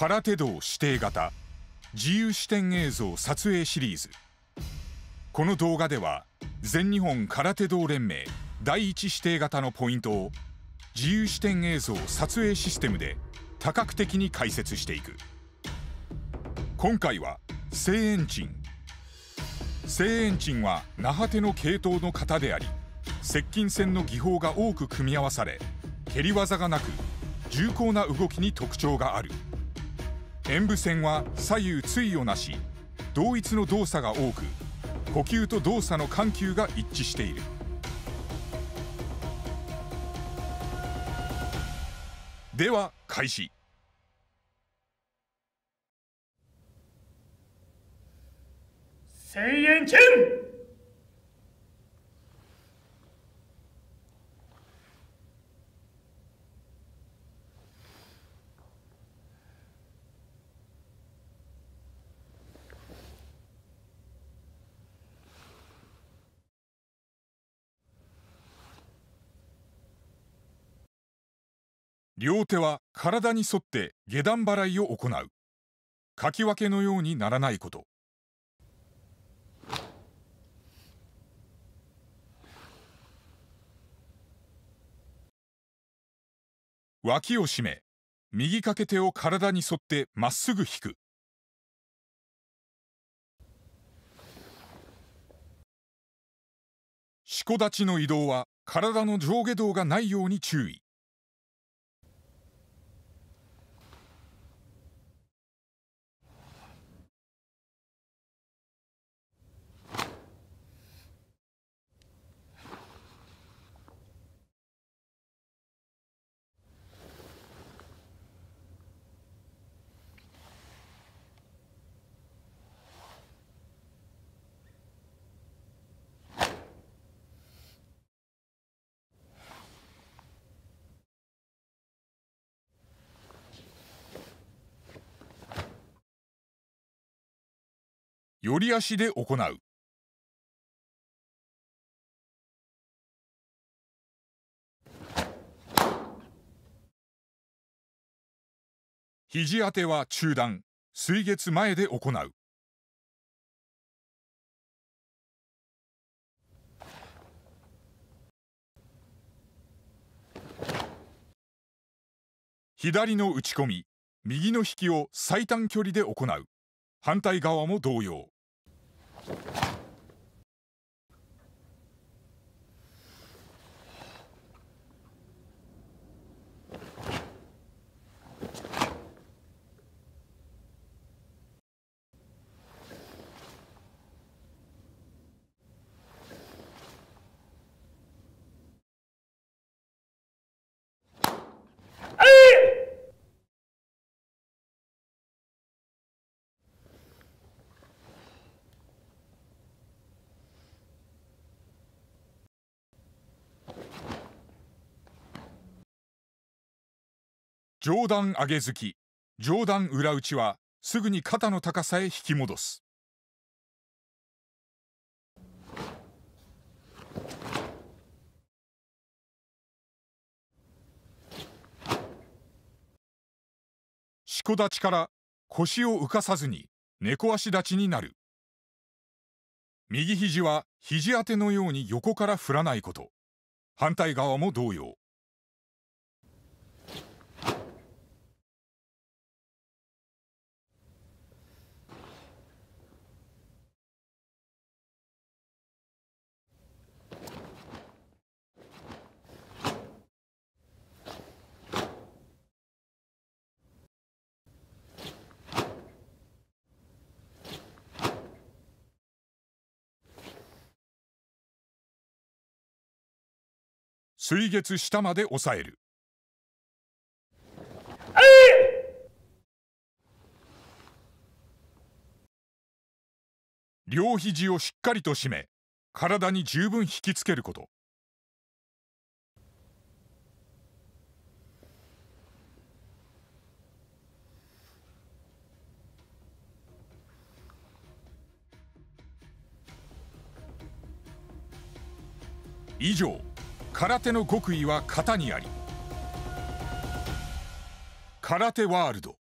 空手道指定型自由視点映像撮影シリーズこの動画では全日本空手道連盟第一指定型のポイントを自由視点映像撮影システムで多角的に解説していく今回は正円鎮正円鎮は那覇手の系統の型であり接近戦の技法が多く組み合わされ蹴り技がなく重厚な動きに特徴がある。演武線は左右対をなし同一の動作が多く呼吸と動作の緩急が一致しているでは開始千円剣両手は体に沿って下段払いを行うかき分けのようにならないこと脇を締め右掛け手を体に沿ってまっすぐ引く四股立ちの移動は体の上下動がないように注意より足で行う。肘当ては中段、水月前で行う。左の打ち込み、右の引きを最短距離で行う。反対側も同様。上段上げ突き、上段裏打ちはすぐに肩の高さへ引き戻す。四股立ちから腰を浮かさずに猫足立ちになる。右肘は肘当てのように横から振らないこと。反対側も同様。水月下まで抑える両肘をしっかりと締め体に十分引きつけること以上空手の極意は型にあり空手ワールド